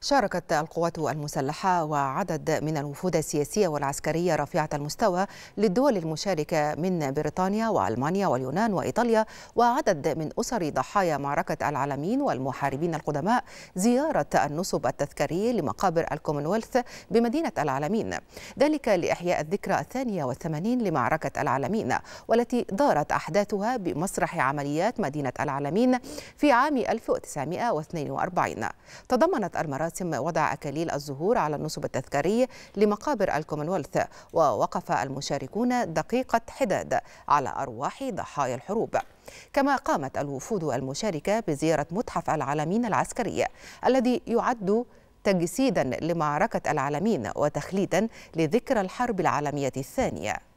شاركت القوات المسلحة وعدد من الوفود السياسية والعسكرية رفيعة المستوى للدول المشاركة من بريطانيا وألمانيا واليونان وإيطاليا وعدد من أسر ضحايا معركة العالمين والمحاربين القدماء زيارة النصب التذكاري لمقابر الكومنولث بمدينة العالمين ذلك لإحياء الذكرى الثانية والثمانين لمعركة العالمين والتي دارت أحداثها بمسرح عمليات مدينة العالمين في عام 1942 تضمنت المراسم مراسم وضع أكاليل الزهور على النصب التذكاري لمقابر الكومنولث ووقف المشاركون دقيقة حداد على أرواح ضحايا الحروب كما قامت الوفود المشاركة بزيارة متحف العالمين العسكري الذي يعد تجسيدا لمعركة العالمين وتخليدا لذكرى الحرب العالمية الثانية